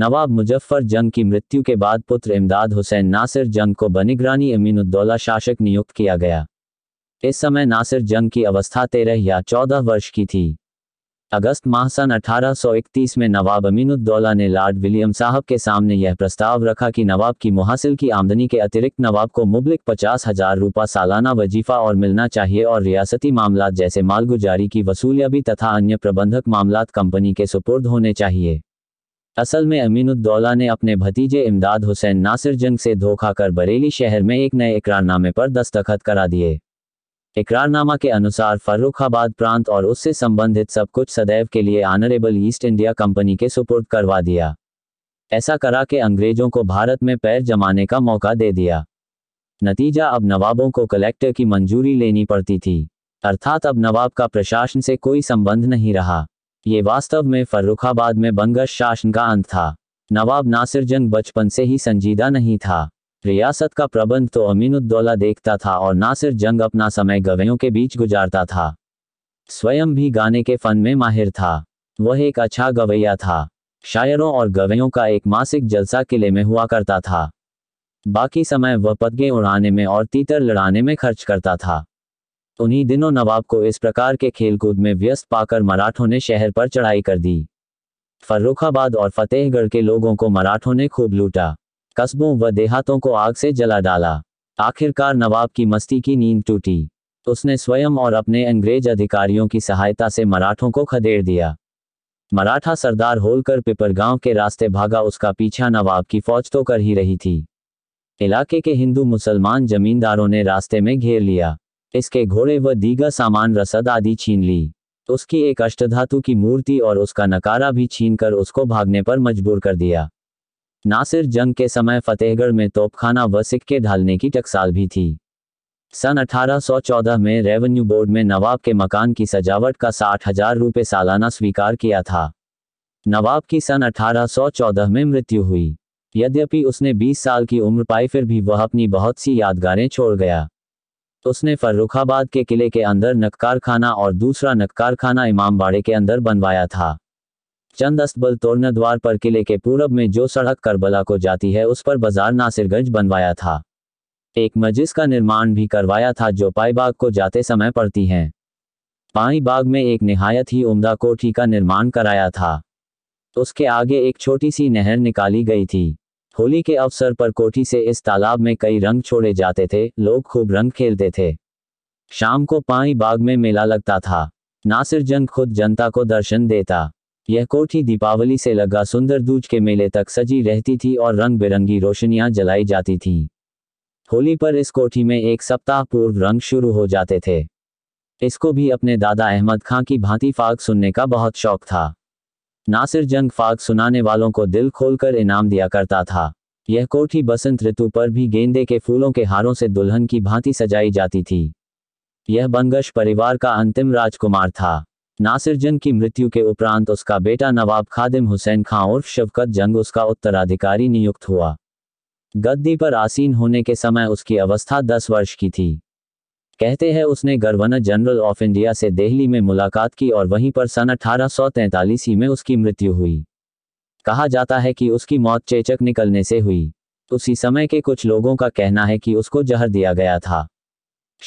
नवाब मुजफ्फर जंग की मृत्यु के बाद पुत्र इमदाद हुसैन नासिर जंग को बनिगरानी अमीनुद्दौला शासक नियुक्त किया गया इस समय नासिर जंग की अवस्था तेरह या चौदह वर्ष की थी अगस्त माह सन 1831 में नवाब अमीनुद्दौला ने लॉर्ड विलियम साहब के सामने यह प्रस्ताव रखा कि नवाब की मुहासिल की आमदनी के अतिरिक्त नवाब को मुबलिक पचास हजार रुपये सालाना वजीफा और मिलना चाहिए और रियासती मामला जैसे मालगुजारी की वसूलियाबी तथा अन्य प्रबंधक मामला कंपनी के सुपुर्द होने चाहिए असल में अमीनुद्दौला ने अपने भतीजे इमदाद हुसैन नासिर जंग से धोखा कर बरेली शहर में एक नए इकरारनामे पर दस्तखत करा दिए इकरारनामा के अनुसार फर्रुखाबाद प्रांत और उससे संबंधित सब कुछ सदैव के लिए आनरेबल ईस्ट इंडिया कंपनी के सुपुर्द करवा दिया ऐसा करा के अंग्रेजों को भारत में पैर जमाने का मौका दे दिया नतीजा अब नवाबों को कलेक्टर की मंजूरी लेनी पड़ती थी अर्थात अब नवाब का प्रशासन से कोई संबंध नहीं रहा ये वास्तव में फर्रुखाबाद में बंगश शासन का अंत था नवाब नासिर जंग बचपन से ही संजीदा नहीं था रियासत का प्रबंध तो अमीनुद्दौला देखता था और नासिर जंग अपना समय गवयों के बीच गुजारता था स्वयं भी गाने के फन में माहिर था वह एक अच्छा गवैया था शायरों और गवयों का एक मासिक जलसा किले में हुआ करता था बाकी समय वह पदगे उड़ाने में और तीतर लड़ाने में खर्च करता था उन्हीं दिनों नवाब को इस प्रकार के खेलकूद में व्यस्त पाकर मराठों ने शहर पर चढ़ाई कर दी फर्रुखाबाद और फतेहगढ़ के लोगों को मराठों ने खूब लूटा कस्बों व देहातों को आग से जला डाला आखिरकार नवाब की मस्ती की नींद टूटी उसने स्वयं और अपने अंग्रेज अधिकारियों की सहायता से मराठों को खदेड़ दिया मराठा सरदार होलकर पिपरगांव के रास्ते भागा उसका पीछा नवाब की फौज तो कर ही रही थी इलाके के हिंदू मुसलमान जमींदारों ने रास्ते में घेर लिया इसके घोड़े व दीगर सामान रसद आदि छीन ली उसकी एक अष्टधातु की मूर्ति और उसका नकारा भी छीनकर उसको भागने पर मजबूर कर दिया नासिर जंग के समय फतेहगढ़ में तोपखाना व सिक्के ढालने की टकसाल भी थी सन 1814 में रेवेन्यू बोर्ड में नवाब के मकान की सजावट का साठ हजार रुपये सालाना स्वीकार किया था नवाब की सन 1814 में मृत्यु हुई यद्यपि उसने 20 साल की उम्र पाई फिर भी वह अपनी बहुत सी यादगारें छोड़ गया तो उसने फर्रुखाबाद के किले के अंदर नक्कार खाना और दूसरा नक्कार खाना इमामबाड़े के अंदर बनवाया था चंद अस्तबल तोरण द्वार पर किले के पूरब में जो सड़क करबला को जाती है उस पर बाजार नासिरगंज बनवाया था एक मजिस का निर्माण भी करवाया था जो पाईबाग को जाते समय पड़ती हैं पाई बाग में एक नहायत ही उम्दा कोठी का निर्माण कराया था उसके आगे एक छोटी सी नहर निकाली गई थी होली के अवसर पर कोठी से इस तालाब में कई रंग छोड़े जाते थे लोग खूब रंग खेलते थे शाम को पानी बाग में मेला लगता था नासिर जंग खुद जनता को दर्शन देता यह कोठी दीपावली से लगा सुंदर दूज के मेले तक सजी रहती थी और रंग बिरंगी रोशनियां जलाई जाती थीं। होली पर इस कोठी में एक सप्ताह पूर्व रंग शुरू हो जाते थे इसको भी अपने दादा अहमद खां की भांति फाग सुनने का बहुत शौक था नासिर जंग फाग सुनाने वालों को दिल खोलकर इनाम दिया करता था यह कोठी बसंत ऋतु पर भी गेंदे के फूलों के हारों से दुल्हन की भांति सजाई जाती थी यह बंगश परिवार का अंतिम राजकुमार था नासिर जंग की मृत्यु के उपरांत उसका बेटा नवाब खादिम हुसैन खां उर्फ शवकत जंग उसका उत्तराधिकारी नियुक्त हुआ गद्दी पर आसीन होने के समय उसकी अवस्था दस वर्ष की थी कहते हैं उसने गवर्नर जनरल ऑफ इंडिया से दिल्ली में मुलाकात की और वहीं पर सन अठारह ही में उसकी मृत्यु हुई कहा जाता है कि उसकी मौत चेचक निकलने से हुई उसी समय के कुछ लोगों का कहना है कि उसको जहर दिया गया था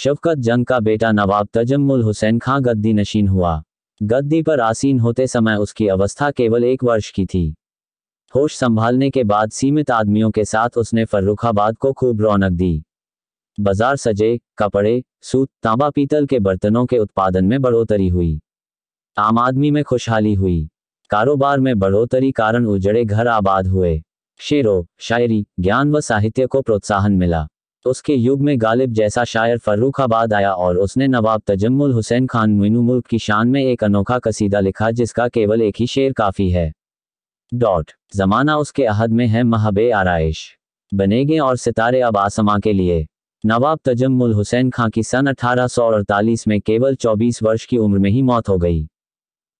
शवकत जंग का बेटा नवाब तजम्मुल हुसैन खां गद्दी नशीन हुआ गद्दी पर आसीन होते समय उसकी अवस्था केवल एक वर्ष की थी होश संभालने के बाद सीमित आदमियों के साथ उसने फर्रुखाबाद को खूब रौनक दी बाजार सजे कपड़े सूत तांबा पीतल के बर्तनों के उत्पादन में बढ़ोतरी हुई आम आदमी में खुशहाली हुई कारोबार में बढ़ोतरी कारण उजड़े घर आबाद हुए शेरों शायरी ज्ञान व साहित्य को प्रोत्साहन मिला उसके युग में गालिब जैसा शायर फर्रुखाबाद आया और उसने नवाब तजम्मुल हुसैन खान मीनू मुल्क की शान में एक अनोखा कसीदा लिखा जिसका केवल एक ही शेर काफी है डॉट जमाना उसके अहद में है महबे आरइश बनेगे और सितारे अब आसमां के लिए नवाब तजम्मुल हुसैन खां की सन 1848 में केवल 24 वर्ष की उम्र में ही मौत हो गई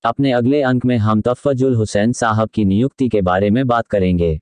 अपने अगले अंक में हम तफजुल हुसैन साहब की नियुक्ति के बारे में बात करेंगे